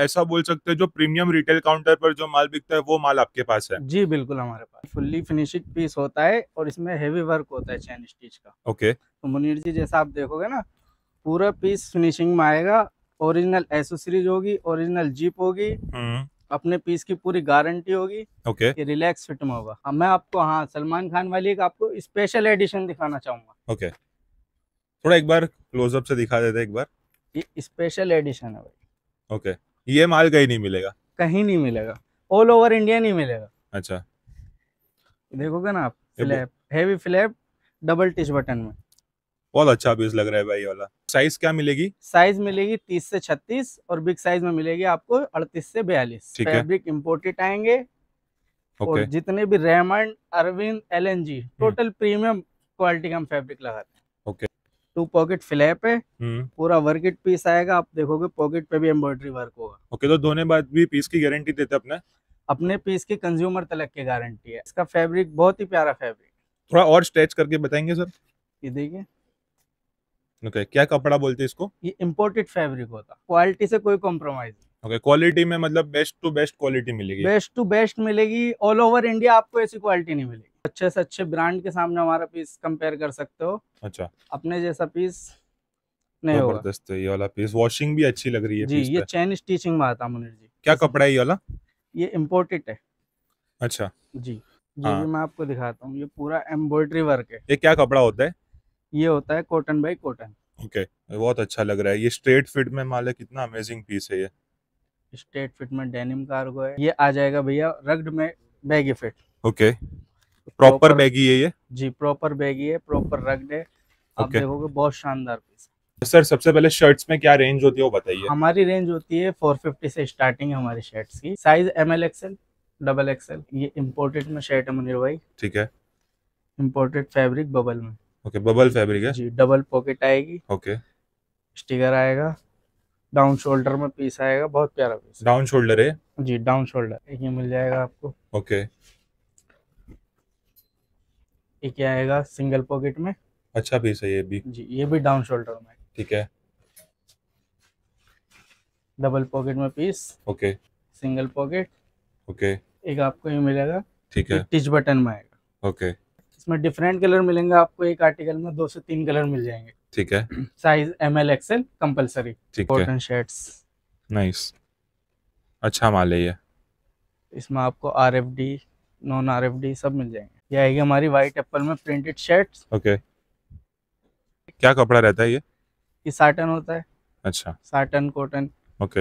ऐसा बोल सकते हैं जो प्रीमियम रिटेल काउंटर पर जो माल बिकता है वो माल आपके पास है जी बिल्कुल हमारे पास फुल्ली फिनिशिंग पीस होता है और इसमें हेवी वर्क होता है चैन स्टिच का ओके तो मुनीर जी जैसा आप देखोगे ना पूरा पीस फिनिशिंग में आएगा ओरिजिनल एसेसरीज होगी ओरिजिनल जीप होगी हम्म। अपने पीस की पूरी गारंटी होगी ओके okay. रिलैक्स फिट में होगा मैं आपको हाँ सलमान खान वाली एक आपको स्पेशल एडिशन दिखाना चाहूंगा ओके okay. थोड़ा एक बार क्लोजअप से दिखा देते एक बार ये स्पेशल एडिशन है भाई ओके okay. ये माल कहीं नहीं मिलेगा कहीं नहीं मिलेगा ऑल ओवर इंडिया नहीं मिलेगा अच्छा देखोगे ना आप flap heavy flap double stitch button में बहुत अच्छा पीस लग रहा है भाई वाला साइज क्या मिलेगी साइज मिलेगी तीस से छत्तीस और बिग साइज में मिलेगी आपको अड़तीस से बयालीस फैब्रिक इम्पोर्टेड आएंगे और जितने भी Raymond Arvind LNJ total premium quality का हम फैब्रिक लगाते हैं ओके टू पॉकेट फ्लैप है हम्म। पूरा वर्किट पीस आएगा आप देखोगे पॉकेट पे भी एम्ब्रॉयडरी वर्क होगा ओके तो दोनों बाद भी पीस की गारंटी देते अपने अपने पीस की कंज्यूमर तलक की गारंटी है इसका फैब्रिक बहुत ही प्यारा फैब्रिक थोड़ा और स्ट्रेच करके बताएंगे सर ये देखिए ओके क्या कपड़ा बोलते हैं इसको ये इम्पोर्टेड फैब्रिक होता क्वालिटी से कोई कॉम्प्रोमाइज ओके क्वालिटी में मतलब बेस्ट टू बेस्ट क्वालिटी मिलेगी बेस्ट टू बेस्ट मिलेगी ऑल ओवर इंडिया आपको ऐसी क्वालिटी नहीं मिलेगी अच्छे से अच्छे ब्रांड के सामने हमारा पीस कंपेयर कर सकते हो अच्छा अपने जैसा पीस नहीं जबरदस्त ये वाला पीस वॉशिंग भी अच्छी लग रही है जी ये चैन स्टिचिंग में आता मुनिर जी क्या कपड़ा है ये वाला ये इम्पोर्टेड है अच्छा जी ये हाँ। मैं आपको दिखाता हूँ ये पूरा एम्ब्रॉयडरी वर्क है ये क्या कपड़ा होता है ये होता है कॉटन बाई कॉटन ओके बहुत अच्छा लग रहा है ये स्ट्रेट फिट में माला कितना अमेजिंग पीस है ये स्ट्रेट फिट में डेनिम कार्गो है ये आ जाएगा भैया रग्ड में baggy fit okay proper baggy है ये जी प्रॉपर बैगी है प्रॉपर रग्ड है आप okay. देखोगे बहुत शानदार पीस तो सर सबसे पहले शर्ट्स में क्या रेंज होती है वो बताइए हमारी रेंज होती है 450 से स्टार्टिंग है हमारी शर्ट्स की size M L XL double XL ये इम्पोर्टेड में शर्ट है मुनीर भाई ठीक है इम्पोर्टेड फेब्रिक बबल में ओके बबल फैब्रिक है जी डबल पॉकेट आएगी ओके स्टिकर आएगा डाउन शोल्डर में पीस आएगा बहुत प्यारा पीस डाउन शोल्डर है जी डाउन शोल्डर ये मिल जाएगा आपको ओके okay. ठीक क्या आएगा सिंगल पॉकेट में अच्छा पीस है ये भी जी ये भी डाउन शोल्डर में ठीक है डबल पॉकेट में piece okay single pocket okay एक आपको ये मिलेगा ठीक है टिच बटन में आएगा ओके इसमें डिफरेंट कलर मिलेंगे आपको एक आर्टिकल में दो से तीन कलर मिल जाएंगे ठीक है size M L XL compulsory cotton shirt nice अच्छा माल है ये इसमें आपको R F D non R F D सब मिल जाएंगे ये आएगी हमारी व्हाइट एप्पल में प्रिंटेड शर्ट्स ओके क्या कपड़ा रहता है ये ये साटन होता है अच्छा साटन कॉटन ओके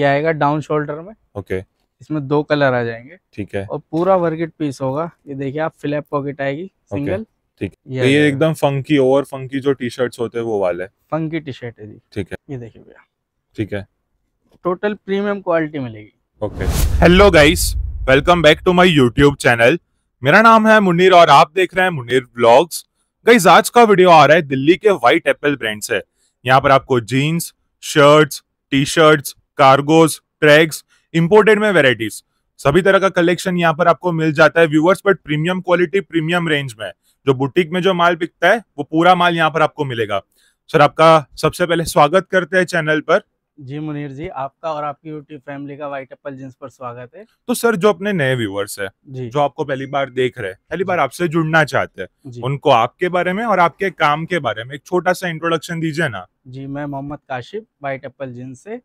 ये आएगा डाउन शोल्डर में ओके इसमें दो कलर आ जाएंगे ठीक है और पूरा वर्किट पीस होगा ये देखिए आप फ्लैप पॉकेट आएगी सिंगल ठीक है ये, तो ये एकदम फंकी ओवर फंकी जो टी शर्ट होते हैं वो वाले फंकी टी शर्ट है जी ठीक है ये देखिए भैया ठीक है टोटल प्रीमियम क्वालिटी मिलेगी okay hello guys welcome back to my YouTube channel मेरा नाम है मुनीर और आप देख रहे हैं मुनीर ब्लॉग्स गई आज का वीडियो आ रहा है दिल्ली के व्हाइट एप्पल ब्रांड से यहाँ पर आपको jeans shirts T shirts cargos tracks imported में वेराइटीज सभी तरह का कलेक्शन यहाँ पर आपको मिल जाता है viewers but premium quality premium range में जो बुटीक में जो माल बिकता है वो पूरा माल यहाँ पर आपको मिलेगा सर आपका सबसे पहले स्वागत करते हैं चैनल पर जी मुनीर जी आपका और आपकी यूट्यूब फैमिली का वाइट एप्पल जींस पर स्वागत है तो सर जो अपने नए व्यूवर्स है जो आपको पहली बार देख रहे हैं पहली बार आपसे जुड़ना चाहते हैं उनको आपके बारे में और आपके काम के बारे में एक छोटा सा इंट्रोडक्शन दीजिए ना जी मैं Mohammad Kashif White Apple Jeans से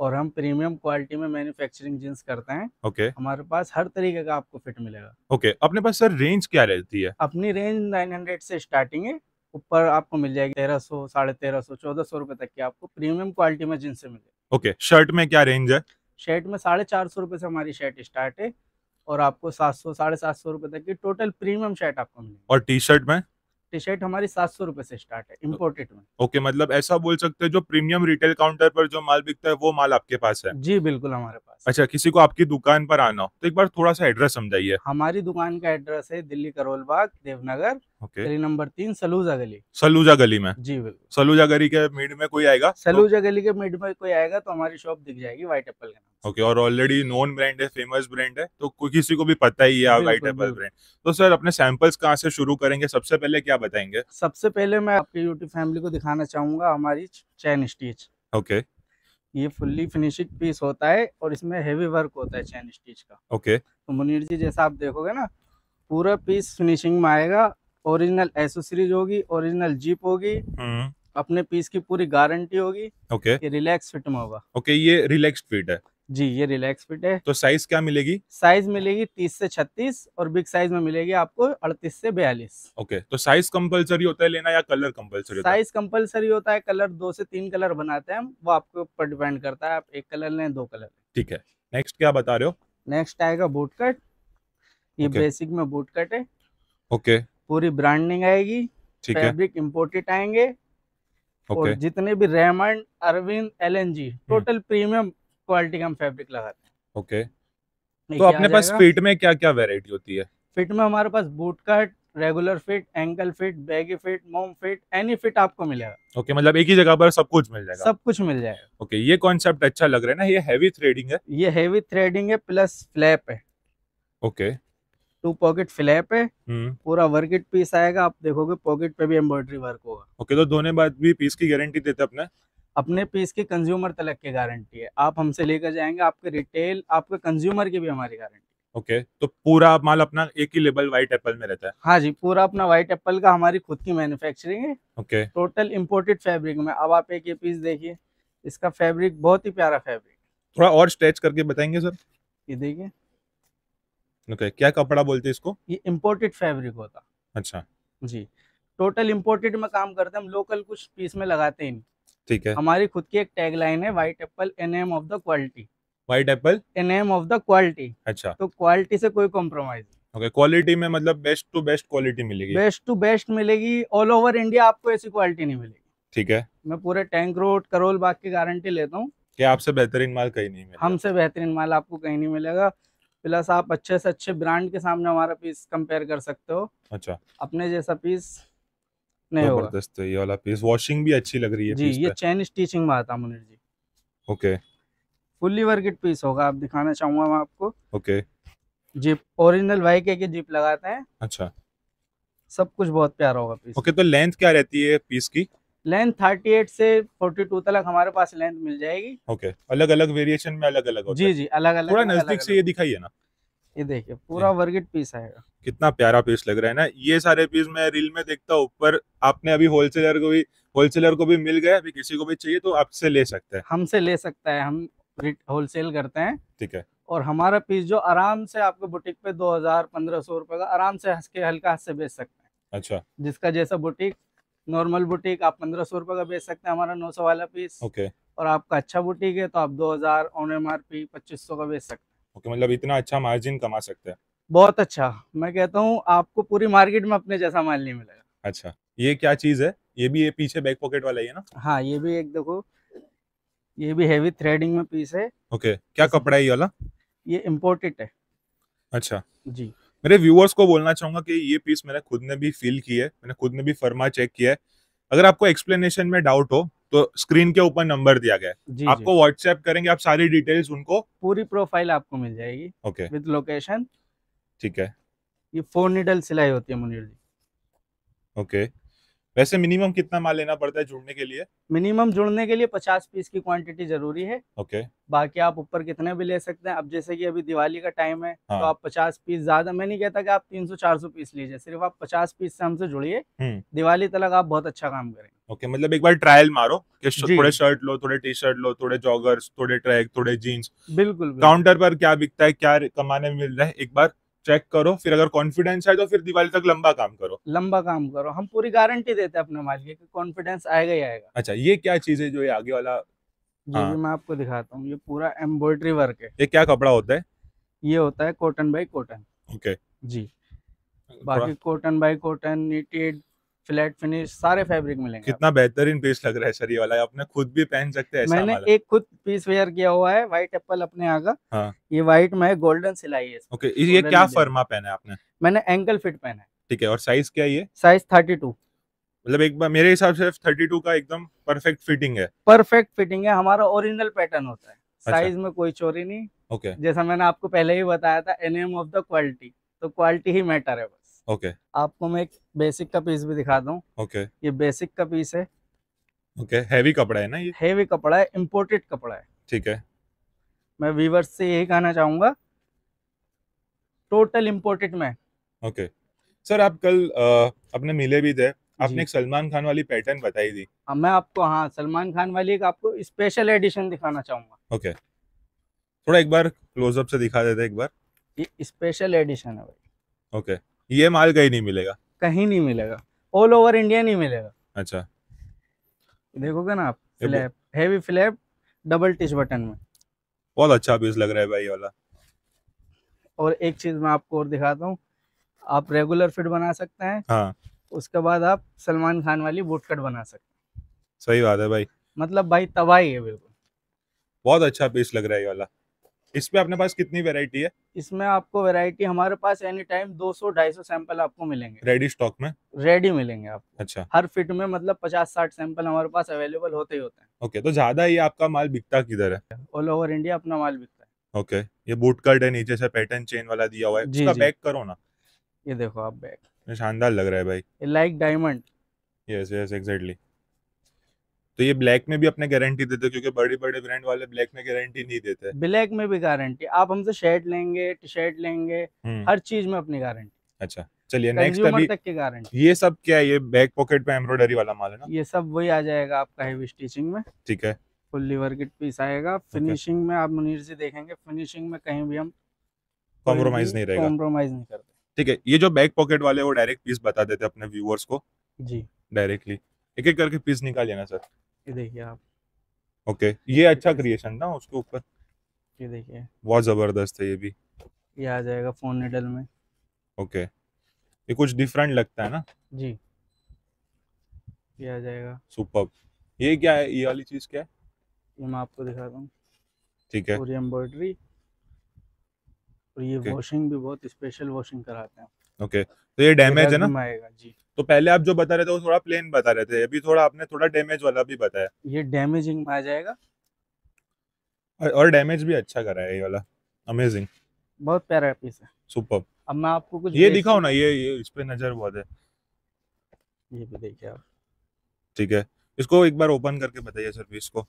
और हम प्रीमियम क्वालिटी में मैन्युफैक्चरिंग जींस करते हैं ओके okay. हमारे पास हर तरीके का आपको फिट मिलेगा ओके okay. अपने पास सर रेंज क्या रहती है अपनी रेंज 900 से स्टार्टिंग है ऊपर आपको मिल जाएगी तेरह सौ साढ़े तेरह सौ चौदह सौ रुपए तक की आपको प्रीमियम क्वालिटी में जींसें मिलेगी ओके शर्ट में क्या रेंज है शर्ट में साढ़े चार सौ रुपये से हमारी शर्ट स्टार्ट है और आपको सात सौ साढ़े सात सौ रूपये तक की टोटल प्रीमियम शर्ट आपको मिलेगी और टी शर्ट में टी शर्ट हमारी सात सौ रुपए से स्टार्ट है इम्पोर्टेड में ओके मतलब ऐसा बोल सकते हैं जो प्रीमियम रिटेल काउंटर पर जो माल बिकता है वो माल आपके पास है जी बिल्कुल हमारे पास अच्छा किसी को आपकी दुकान पर आना हो तो एक बार थोड़ा सा एड्रेस समझाइए हमारी दुकान का एड्रेस है दिल्ली करोल बाग देवनगर ओके गली नंबर तीन सलूजा गली सलूजा गली में जी बिल्कुल सलूजा गली के मिड में कोई आएगा सलूजा गली के मिड में कोई आएगा तो हमारी शॉप दिख जाएगी व्हाइट एप्पल के नाम ओके और ऑलरेडी नॉन ब्रांड है फेमस ब्रांड है तो किसी को भी पता ही है व्हाइट एप्पल ब्रांड तो सर अपने सैंपल्स कहाँ से शुरू करेंगे सबसे पहले क्या बताएंगे सबसे पहले मैं आपकी यूट्यूब फैमिली को दिखाना चाहूंगा हमारी चैन स्टीच ओके ये फुल्ली फिनिशिंग पीस होता है और इसमें हेवी वर्क होता है चैन स्टीच का ओके okay. तो मुनीर जी जैसा आप देखोगे ना पूरा पीस फिनिशिंग में आएगा ओरिजिनल एसो सीरीज होगी ओरिजिनल जीप होगी हम्म। अपने पीस की पूरी गारंटी होगी ओके ये रिलैक्स फिट में होगा ओके ये रिलैक्स फिट है जी ये रिलैक्स फिट है तो साइज क्या मिलेगी साइज मिलेगी तीस से छत्तीस और बिग साइज में मिलेगी आपको अड़तीस से बयालीस ओके okay, तो साइज कंपलसरी होता है लेना या कलर कंपलसरी साइज कंपलसरी होता है कलर दो से तीन कलर बनाते हैं वो आपके ऊपर डिपेंड करता है आप एक कलर लें दो कलर ठीक है नेक्स्ट क्या बता रहे हो नेक्स्ट आएगा बूट कट ये बेसिक में बूट कट है ओके okay. पूरी ब्रांडिंग आएगी फैब्रिक इम्पोर्टेड आएंगे और जितने भी Raymond Arvind L total premium quality का हम फैब्रिक लगाते हैं ओके तो अपने पास फिट में क्या क्या वेरायटी होती है फिट में हमारे पास boot cut regular fit ankle fit baggy fit mom fit any fit आपको मिलेगा ओके okay, मतलब एक ही जगह पर सब कुछ मिल जाएगा सब कुछ मिल जाएगा ओके okay, ये कॉन्सेप्ट अच्छा लग रहा है ना ये हैवी थ्रेडिंग है ये हैवी थ्रेडिंग है प्लस फ्लैप है okay okay. Two pocket flap है हम्म। पूरा वर्किट पीस आएगा आप देखोगे पॉकेट पे भी एम्ब्रॉयडरी वर्क होगा ओके तो दोनों बाद भी पीस की गारंटी देते अपने अपने पीस की कंज्यूमर तलक की गारंटी है आप हमसे लेकर जाएंगे आपके रिटेल आपके कंज्यूमर की भी हमारी गारंटी ओके okay, तो पूरा माल अपना एक ही लेबल व्हाइट एप्पल में रहता है हाँ जी पूरा अपना व्हाइट एप्पल का हमारी खुद की मैन्युफैक्चरिंग है ओके टोटल इम्पोर्टेड फैब्रिक में अब आप एक ये पीस देखिए इसका फैब्रिक बहुत ही प्यारा फैब्रिक थोड़ा और स्ट्रेच करके बताएंगे सर ये देखिए ओके okay, क्या कपड़ा बोलते हैं इसको ये इम्पोर्टेड फैब्रिक होता अच्छा जी टोटल इम्पोर्टेड में काम करते हैं हम लोकल कुछ पीस में लगाते हैं ठीक है हमारी खुद की एक टैग लाइन है White Apple an aim of the quality White Apple an aim of the quality अच्छा तो क्वालिटी से कोई कॉम्प्रोमाइज ओके okay, क्वालिटी में मतलब बेस्ट टू बेस्ट क्वालिटी मिलेगी बेस्ट टू बेस्ट मिलेगी ऑल ओवर इंडिया आपको ऐसी क्वालिटी नहीं मिलेगी ठीक है मैं पूरे टैंक रोड करोल बाग की गारंटी लेता हूँ आपसे बेहतरीन माल कहीं नहीं मिलेगा हमसे बेहतरीन माल आपको कहीं नहीं मिलेगा प्लस आप अच्छे से अच्छे ब्रांड के सामने हमारा पीस कंपेयर कर सकते हो अच्छा अपने जैसा पीस नहीं होगा तो ये वाला पीस वॉशिंग भी अच्छी लग रही है जी ये चैन स्टिचिंग में आता मुनिर जी ओके फुल्ली वर्किड पीस होगा आप दिखाना चाहूंगा मैं आपको okay zip original Y K zip लगाते हैं अच्छा सब कुछ बहुत प्यारा होगा पीस ओके तो लेंथ क्या रहती है पीस की लेंथ एट से टू तक हमारे पास लेंथ मिल जाएगी ओके okay. अलग अलग वेरिएशन में अलग अलग जी जी अलग अलग थोड़ा नजदीक से ये है ना ये देखिए पूरा वर्गिट पीस आएगा कितना प्यारा पीस लग रहा है ना ये सारे पीस मैं रील में देखता हूँ ऊपर आपने अभी होलसेलर को भी होलसेलर को भी मिल गया अभी किसी को भी चाहिए तो आपसे ले सकते है हमसे ले सकता है हम होलसेल करते हैं ठीक है और हमारा पीस जो आराम से आपके बुटीक पे दो हजार पंद्रह सौ रूपये का आराम से हंस हल्का हाथ से बेच सकते हैं अच्छा जिसका जैसा बुटीक नॉर्मल बुटीक आप पंद्रह सौ रुपए का बेच सकते हैं हमारा नौ सौ वाला पीस ओके और आपका अच्छा बुटीक है तो आप दो हजार ऑन एम आर पी पच्चीस सौ का बेच सकते हैं ओके मतलब इतना अच्छा मार्जिन कमा सकते हैं बहुत अच्छा मैं कहता हूँ आपको पूरी मार्केट में अपने जैसा माल नहीं मिलेगा अच्छा ये क्या चीज है ये भी ये पीछे बैक पॉकेट वाला है ना हाँ ये भी एक देखो ये भी हेवी थ्रेडिंग में पीस है ओके क्या कपड़ा है ये वाला ये इम्पोर्टेड है अच्छा जी मेरे व्यूअर्स को बोलना चाहूंगा कि ये पीस मैंने खुद ने भी फील की है मैंने खुद ने भी फर्मा चेक किया है अगर आपको एक्सप्लेनेशन में डाउट हो तो स्क्रीन के ऊपर नंबर दिया गया है आपको व्हाट्सएप करेंगे आप सारी डिटेल्स उनको पूरी प्रोफाइल आपको मिल जाएगी ओके विद लोकेशन ठीक है ये फोर निडल सिलाई होती है मुनीर जी ओके okay. वैसे मिनिमम कितना माल लेना पड़ता है जुड़ने के लिए मिनिमम जुड़ने के लिए पचास पीस की क्वांटिटी जरूरी है ओके okay. बाकी आप ऊपर कितने भी ले सकते हैं अब जैसे कि अभी दिवाली का टाइम है तो हाँ. तो आप पचास पीस ज्यादा मैं नहीं कहता कि आप तीन सौ चार सौ पीस लीजिए सिर्फ आप पचास पीस से हमसे जुड़िए हम्म। दिवाली तक आप बहुत अच्छा काम करेंगे ओके okay, मतलब एक बार ट्रायल मारो कि थोड़े शर्ट लो थोड़े टी शर्ट लो थोड़े जॉगर्स थोड़े ट्रैक थोड़े जीन्स बिल्कुल, बिल्कुल काउंटर पर क्या बिकता है क्या कमाने में मिल रहा है एक बार चेक करो फिर अगर कॉन्फिडेंस है तो फिर दिवाली तक लंबा काम करो लंबा काम करो हम पूरी गारंटी देते हैं अपने माल की कॉन्फिडेंस आएगा ही आएगा अच्छा ये क्या चीज है जो ये आगे वाला ये हाँ। मैं आपको दिखाता हूँ ये पूरा एम्ब्रॉयडरी वर्क है ये क्या कपड़ा होता है ये होता है कॉटन बाई कॉटन ओके जी बाकी cotton by cotton knitted flat finish सारे फैब्रिक मिलेंगे कितना बेहतरीन पीस लग रहा है सर ये वाला आपने खुद भी पहन सकते हैं मैंने वाला। एक खुद पीस वेयर किया हुआ है व्हाइट एप्पल अपने यहाँ का हाँ। ये व्हाइट में गोल्डन सिलाई है ओके ये क्या फर्मा पहना है आपने मैंने एंकल फिट पहना है ठीक है और साइज क्या ये साइज थर्टी मतलब एक बार मेरे हिसाब से थर्टी का एकदम परफेक्ट फिटिंग है परफेक्ट फिटिंग है हमारा ओरिजिनल पैटर्न होता है साइज अच्छा। में कोई चोरी नहीं ओके जैसा मैंने आपको पहले ही बताया था एनएम ऑफ द क्वालिटी तो क्वालिटी ही मैटर है ओके आपको मैं एक बेसिक का पीस भी दिखा दूं ओके ये बेसिक का पीस है ओके हैवी कपड़ा है ना ये हैवी कपड़ा है इम्पोर्टेड कपड़ा है ठीक है मैं वीवर्स से यही कहना चाहूंगा टोटल इम्पोर्टेड में ओके सर आप कल अपने मिले भी थे आपने एक सलमान खान वाली पैटर्न बताई थी आ, मैं आपको हाँ सलमान खान वाली एक आपको स्पेशल एडिशन दिखाना चाहूंगा ओके थोड़ा एक बार क्लोजअप से दिखा देते एक बार ये स्पेशल एडिशन है भाई ओके ये माल कहीं नहीं मिलेगा कहीं नहीं मिलेगा ऑल ओवर इंडिया नहीं मिलेगा अच्छा देखोगे ना आप flap heavy flap double stitch button में बहुत अच्छा पीस लग रहा है भाई वाला और एक चीज मैं आपको और दिखाता हूँ आप रेगुलर फिट बना सकते हैं हाँ। उसके बाद आप सलमान खान वाली बूट कट बना सकते हैं सही बात है भाई मतलब भाई तबाही है बिल्कुल बहुत अच्छा पीस लग रहा है ये वाला इसमें अपने पास कितनी वेरायटी है इसमें आपको वेरायटी हमारे पास एनी टाइम दो सौ ढाई सौ सैंपल आपको मिलेंगे रेडी स्टॉक में रेडी मिलेंगे आप अच्छा हर फिट में मतलब पचास साठ सैंपल हमारे पास अवेलेबल होते ही होते हैं ओके तो ज्यादा ही आपका माल बिकता किधर है ऑल ओवर इंडिया अपना माल बिकता है ओके ये बूट कार्ड है नीचे से पैटर्न चेन वाला दिया हुआ है जी, उसका बैग करो ना ये देखो आप बैग शानदार लग रहा है भाई like diamond yes yes exactly तो ये ब्लैक में भी अपने गारंटी देते हैं क्योंकि बड़े बड़े ब्रांड वाले ब्लैक में गारंटी नहीं देते ब्लैक में भी गारंटी आप हमसे शर्ट लेंगे टी शर्ट लेंगे हम्म। हर चीज में अपनी गारंटी अच्छा चलिए नेक्स्ट अभी तक की गारंटी ये सब क्या है ये बैक पॉकेट पे एम्ब्रॉयडरी वाला माल है ना ये सब वही आ जाएगा आपका हेवी स्टिचिंग में ठीक है फुल लीवर किट पीस आएगा फिनिशिंग में आप मुनीर से देखेंगे फिनिशिंग में कहीं भी हम कॉम्प्रोमाइज नहीं रहेगा कॉम्प्रोमाइज नहीं करते ठीक है ये जो बैक पॉकेट वाले वो डायरेक्ट पीस बता देते अपने व्यूअर्स को जी डायरेक्टली एक एक करके पीस निकाल लेना सर ये देखिए आप ओके ये अच्छा क्रिएशन ना उसके ऊपर ये देखिए बहुत जबरदस्त है ये भी ये आ जाएगा फोन निडल में ओके ये कुछ डिफरेंट लगता है ना जी ये आ जाएगा सुपर ये क्या है ये वाली चीज क्या है ये मैं आपको दिखाता हूँ ठीक है पूरी एम्ब्रॉयडरी और ये okay. वॉशिंग भी बहुत स्पेशल वॉशिंग कराते हैं ओके okay. तो ये डैमेज है ना आएगा जी तो पहले आप जो बता रहे थे वो थोड़ा प्लेन बता रहे थे अभी थोड़ा आपने थोड़ा डैमेज वाला भी बताया ये डैमेजिंग आ जाएगा और डैमेज भी अच्छा करा है ये वाला अमेजिंग बहुत प्यारा पीस है सुपर अब मैं आपको कुछ ये दिखाओ ना ये ये इस पे नजर बहुत है ये भी देखिए आप ठीक है इसको एक बार ओपन करके बताइए सर पीस को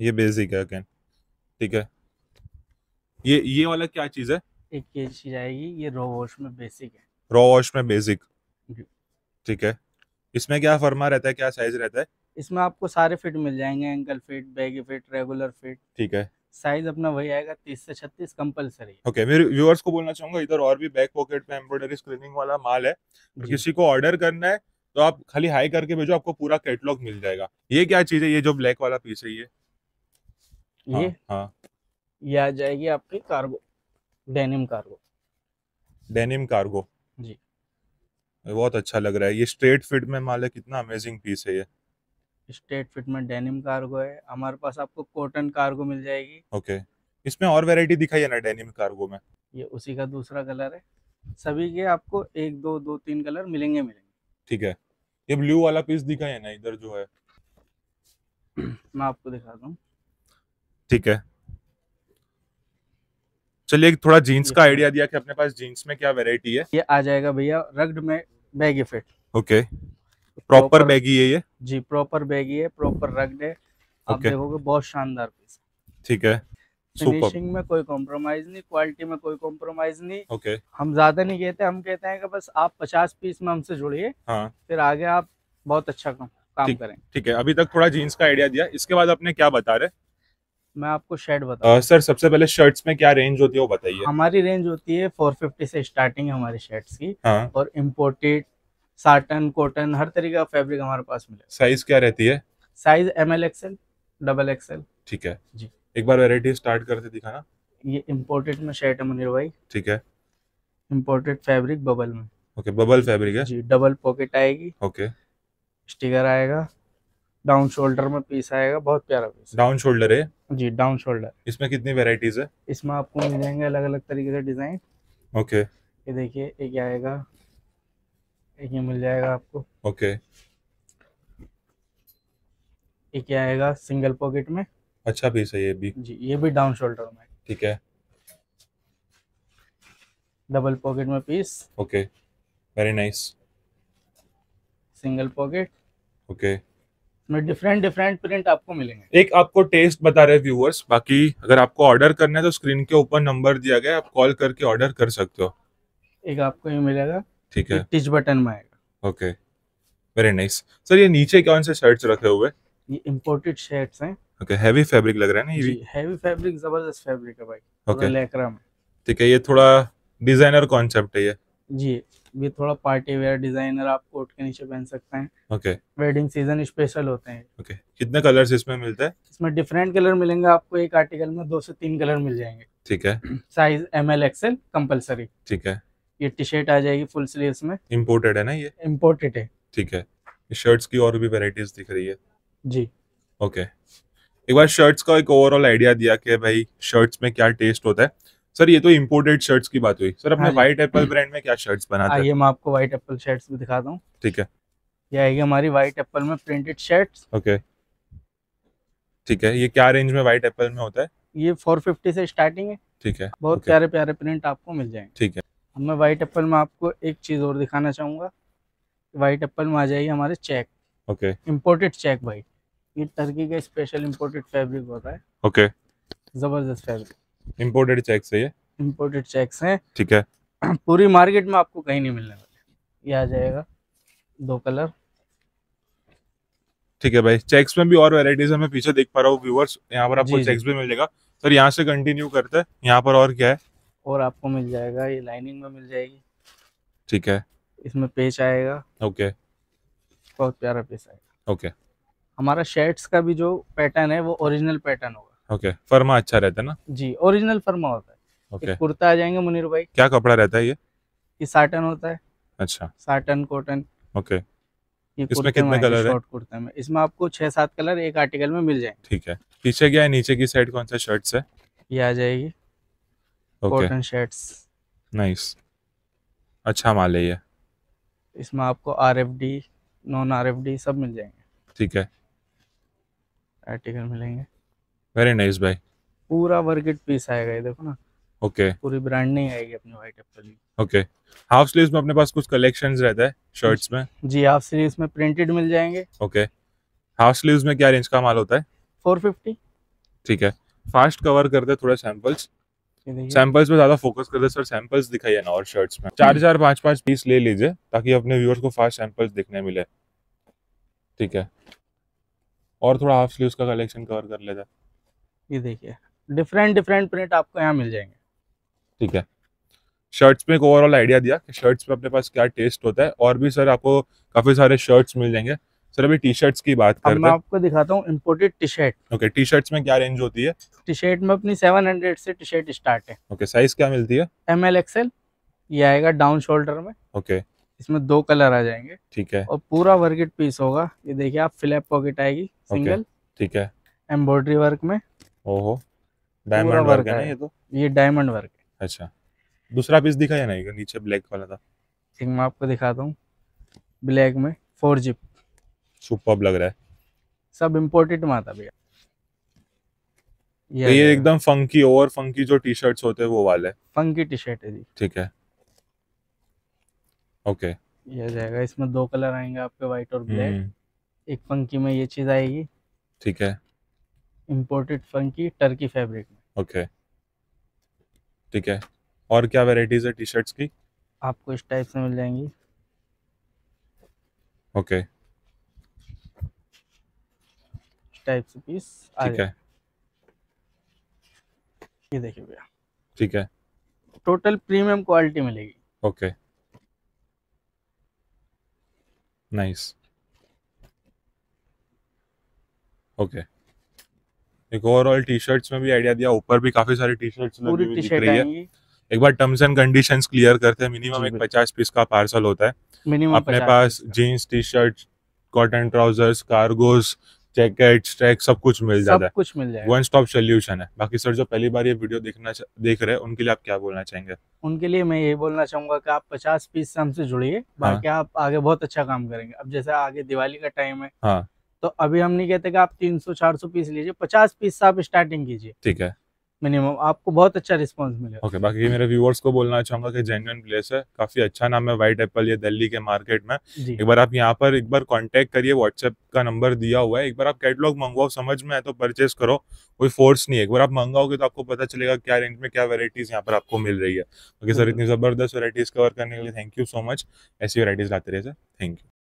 ये बेसिक है अगेन ठीक है ये ये वाला क्या चीज है एक ये चीज आएगी ये रॉ वॉश में बेसिक है रॉ वॉश में बेसिक ठीक है इसमें क्या फर्मा रहता है क्या साइज रहता है इसमें आपको सारे फिट मिल जाएंगे ankle fit baggy fit regular fit ठीक है साइज अपना वही आएगा तीस से छत्तीस कंपलसरी ओके okay, मेरे व्यूअर्स को बोलना चाहूंगा इधर और भी बैक पॉकेट में एम्ब्रॉयडरी स्क्रीनिंग वाला माल है तो किसी को ऑर्डर करना है तो आप खाली हाई करके भेजो आपको पूरा कैटलॉग मिल जाएगा ये क्या चीज है ये जो ब्लैक वाला पीस है ये ये हाँ, हाँ। ये आ जाएगी आपकी cargo denim cargo denim cargo बहुत अच्छा लग रहा है ये स्ट्रेट फिट में माल है कितना अमेजिंग पीस है ये स्ट्रेट फिट में डेनिम कार्गो है हमारे पास आपको कॉटन कार्गो मिल जाएगी ओके इसमें और वेराइटी दिखाई है ना डेनिम कार्गो में ये उसी का दूसरा कलर है सभी के आपको एक दो दो तीन कलर मिलेंगे मिलेंगे ठीक है ये ब्लू वाला पीस दिखाई है ना इधर जो है मैं आपको दिखा दूँ ठीक है चलिए थोड़ा जीन्स का आइडिया दिया कि अपने पास जीन्स में क्या वेरायटी है ये आ जाएगा भैया रग्ड में baggy fit okay proper baggy है ये जी प्रॉपर बैगी है प्रॉपर रग्ड है आप okay. देखोगे बहुत शानदार पीस ठीक है फिनिशिंग में कोई कॉम्प्रोमाइज नहीं क्वालिटी में कोई कॉम्प्रोमाइज नहीं ओके okay. हम ज्यादा नहीं कहते हम कहते हैं कि बस आप पचास पीस में हमसे जुड़िए हाँ। फिर आगे आप बहुत अच्छा काम करें ठीक है अभी तक थोड़ा जीन्स का आइडिया दिया इसके बाद आपने क्या बता रहे मैं आपको शर्ट बता सर सबसे पहले शर्ट्स में क्या रेंज होती है वो बताइए हमारी रेंज होती है फोर फिफ्टी से स्टार्टिंग है हमारे शर्ट्स की हाँ। और इम्पोर्टेड साटन कॉटन हर तरीके का फैब्रिक हमारे पास मिले साइज क्या रहती है size M L XL double XL ठीक है जी एक बार वेराइटी स्टार्ट करते दिखाना ये इम्पोर्टेड में शर्ट है मुनिर भाई ठीक है इम्पोर्टेड फैब्रिक बबल में ओके बबल फैब्रिक है जी डबल पॉकेट आएगी ओके स्टिकर आएगा डाउन शोल्डर में पीस आएगा बहुत प्यारा पीस डाउन शोल्डर है जी डाउन शोल्डर इसमें कितनी वेराइटीज है इसमें आपको मिल जाएंगे अलग अलग तरीके से डिजाइन ओके ये देखिए एक आएगा एक ये मिल जाएगा आपको ओके एक आएगा सिंगल पॉकेट में अच्छा पीस है ये भी जी ये भी डाउन शोल्डर में ठीक है डबल पॉकेट में piece okay very nice single pocket okay इसमें डिफरेंट डिफरेंट प्रिंट आपको मिलेंगे एक आपको टेस्ट बता रहे व्यूअर्स बाकी अगर आपको ऑर्डर करना है तो स्क्रीन के ऊपर नंबर दिया गया आप कॉल करके ऑर्डर कर सकते हो एक आपको ये मिलेगा ठीक है टिच बटन में आएगा ओके वेरी नाइस सर ये नीचे कौन से शर्ट्स रखे हुए ये इम्पोर्टेड शर्ट्स हैं ओके हैवी फैब्रिक लग रहा है ना ये हैवी फैब्रिक जबरदस्त फैब्रिक है भाई ओके लेकर में ठीक है ये थोड़ा डिजाइनर कॉन्सेप्ट है ये जी भी थोड़ा पार्टी वेयर डिजाइनर आप कोट के नीचे पहन सकते हैं okay okay. Wedding season special होते हैं ओके okay. कितने कलर इसमें मिलते हैं इसमें डिफरेंट कलर मिलेंगे आपको एक आर्टिकल में दो से तीन कलर मिल जाएंगे ठीक है size M L XL compulsory ठीक है ये टी शर्ट आ जाएगी फुल स्लीव में इम्पोर्टेड है ना ये इम्पोर्टेड है ठीक है शर्ट्स की और भी वेराइटीज दिख रही है जी ओके okay. एक बार शर्ट्स का एक ओवरऑल आइडिया दिया कि भाई शर्ट्स में क्या टेस्ट होता है सर ये तो इम्पोर्टेड शर्ट्स की बात हुई सर अपने व्हाइट एप्पल ब्रांड में क्या शर्ट्स बनाते हैं मैं आपको व्हाइट एप्पल शर्ट्स भी दिखाता हूँ ठीक है ये आएगी हमारी व्हाइट एप्पल में प्रिंटेड शर्ट ओके ठीक है ये क्या रेंज में व्हाइट एप्पल में होता है ये फिफ्टी से स्टार्टिंग है ठीक है बहुत प्यारे प्यारे प्रिंट आपको मिल जाएंगे ठीक है अब मैं व्हाइट एप्पल में आपको एक चीज और दिखाना चाहूंगा व्हाइट एप्पल में आ जाएगी हमारे check okay imported check white ये टर्की का स्पेशल इम्पोर्टेड फैब्रिक होता है ओके जबरदस्त फैब्रिक इम्पोर्टेड चेक है ये इम्पोर्टेड चेक हैं ठीक है पूरी मार्केट में आपको कहीं नहीं मिलने वाले ये आ जाएगा दो कलर ठीक है भाई चेक्स में भी और वेराइटीज हमें पीछे देख पा रहा हूँ व्यूवर्स यहाँ पर आपको चेक्स भी मिल जाएगा सर यहाँ से कंटिन्यू करते हैं यहाँ पर और क्या है और आपको मिल जाएगा ये लाइनिंग में मिल जाएगी ठीक है इसमें पेच आएगा ओके बहुत प्यारा पेच आएगा ओके हमारा शर्ट्स का भी जो पैटर्न है वो ओरिजिनल पैटर्न होगा ओके फर्मा अच्छा रहता है ना जी ओरिजिनल फर्मा होता है ओके कुर्ता आ जाएंगे मुनीर भाई क्या कपड़ा रहता है ये ये साटन होता है अच्छा साटन कॉटन ओके इसमें कितने कलर है कुर्ते में इसमें आपको छह सात कलर एक आर्टिकल में मिल जाएंगे ठीक है पीछे क्या है नीचे की साइड कौन सा शर्ट है ये आ जाएगी कॉटन शर्ट नाइस अच्छा माल है ये इसमें आपको R F D non R F D सब मिल जाएंगे ठीक है आर्टिकल मिलेंगे वेरी नाइस भाई पूरा वर्केट पीस आएगा ये देखो ना ओके okay. पूरी ब्रांड नहीं आएगी अपने व्हाइट एप्पल की ओके हाफ स्लीव्स में अपने पास कुछ कलेक्शंस रहता है शर्ट्स में जी हाफ स्लीव्स में प्रिंटेड मिल जाएंगे ओके हाफ स्लीव्स में क्या रेंज का माल होता है 450 ठीक है फास्ट कवर करते हैं थोड़ा सैंपल्स सैंपल्स पे ज्यादा फोकस करते सर सैंपल्स दिखाइए ना और शर्ट्स में चार चार पांच पांच पीस ले लीजिए ताकि अपने व्यूअर्स को फास्ट सैंपल्स दिखने मिले ठीक है और थोड़ा हाफ स्लीव्स का कलेक्शन कवर कर लेते हैं ये देखिए डिफरेंट डिफरेंट प्रिंट आपको यहाँ मिल जाएंगे ठीक है शर्ट्स में एक ओवरऑल आइडिया दिया कि शर्ट्स में अपने पास क्या टेस्ट होता है और भी सर आपको काफी सारे शर्ट्स मिल जाएंगे सर अभी टी शर्ट्स की बात कर मैं आपको दिखाता हूँ imported T shirt okay T shirts में क्या रेंज होती है टी शर्ट में अपनी सेवन हंड्रेड से टी शर्ट स्टार्ट है ओके साइज क्या मिलती है एम एल एक्सएल ये आएगा डाउन शोल्डर में ओके इसमें दो कलर आ जाएंगे ठीक है और पूरा वर्केट पीस होगा ये देखिए आप फ्लैप पॉकेट आएगी सिंगल ठीक है एम्ब्रॉयडरी वर्क में ओहो डायमंड वर्क है ना ये तो ये डायमंड वर्क है अच्छा दूसरा पीस दिखाया ना ये नीचे ब्लैक वाला था ठीक मैं आपको दिखाता हूँ ब्लैक में फोर जिप सुपर लग रहा है सब इम्पोर्टेड में आता भैया ये, तो ये एकदम फंकी ओवर फंकी जो टी शर्ट होते हैं वो वाले फंकी टी शर्ट है जी ठीक है ओके ये जाएगा इसमें दो कलर आएंगे आपके व्हाइट और ब्लैक हम्म। एक फंकी में ये चीज आएगी ठीक है इम्पोर्टेड फंकी टर्की फैब्रिक में ओके ठीक है और क्या वेराइटीज है टी शर्ट्स की आपको इस टाइप से मिल जाएंगी ओके टाइप से पीस ठीक है ये देखिए भैया ठीक है टोटल प्रीमियम क्वालिटी मिलेगी ओके नाइस ओके एक ओवरऑल टी शर्ट्स में भी आइडिया दिया ऊपर भी काफी सारी टी शर्ट्स दिख रही है एक बार टर्म्स एंड कंडीशन क्लियर करते हैं मिनिमम एक पचास पीस का पार्सल होता है अपने पास jeans T shirt cotton trousers cargos jacket track सब कुछ मिल जाता है कुछ मिल जाएगा वन स्टॉप सोल्यूशन है बाकी सर जो पहली बार ये वीडियो देखना देख रहे हैं उनके लिए आप क्या बोलना चाहेंगे उनके लिए मैं ये बोलना चाहूंगा कि आप 50 पीस से हमसे जुड़िए बाकी हाँ। आप आगे बहुत अच्छा काम करेंगे अब जैसे आगे दिवाली का टाइम है हाँ। तो अभी हम नहीं कहते कि आप 300 400 पीस लीजिए 50 पीस आप स्टार्टिंग कीजिए ठीक है मिनिमम आपको बहुत अच्छा रिस्पांस मिलेगा ओके बाकी मेरे व्यूअर्स को बोलना चाहूंगा कि जेन्युइन प्लेस है काफी अच्छा नाम है व्हाइट एप्पल ये दिल्ली के मार्केट में एक बार आप यहाँ पर एक बार कांटेक्ट करिए व्हाट्सएप का नंबर दिया हुआ है एक बार आप कैटलॉग मंगवाओ समझ में आए तो परचेज करो कोई फोर्स नहीं है एक बार आप मंगाओगे तो आपको पता चलेगा क्या रेंज में क्या वेराइटीज यहाँ पर आपको मिल रही है ओके सर इतनी जबरदस्त वेराइटीज कवर करने के लिए थैंक यू सो मच ऐसी वेराइटीज लाते रहे सर थैंक यू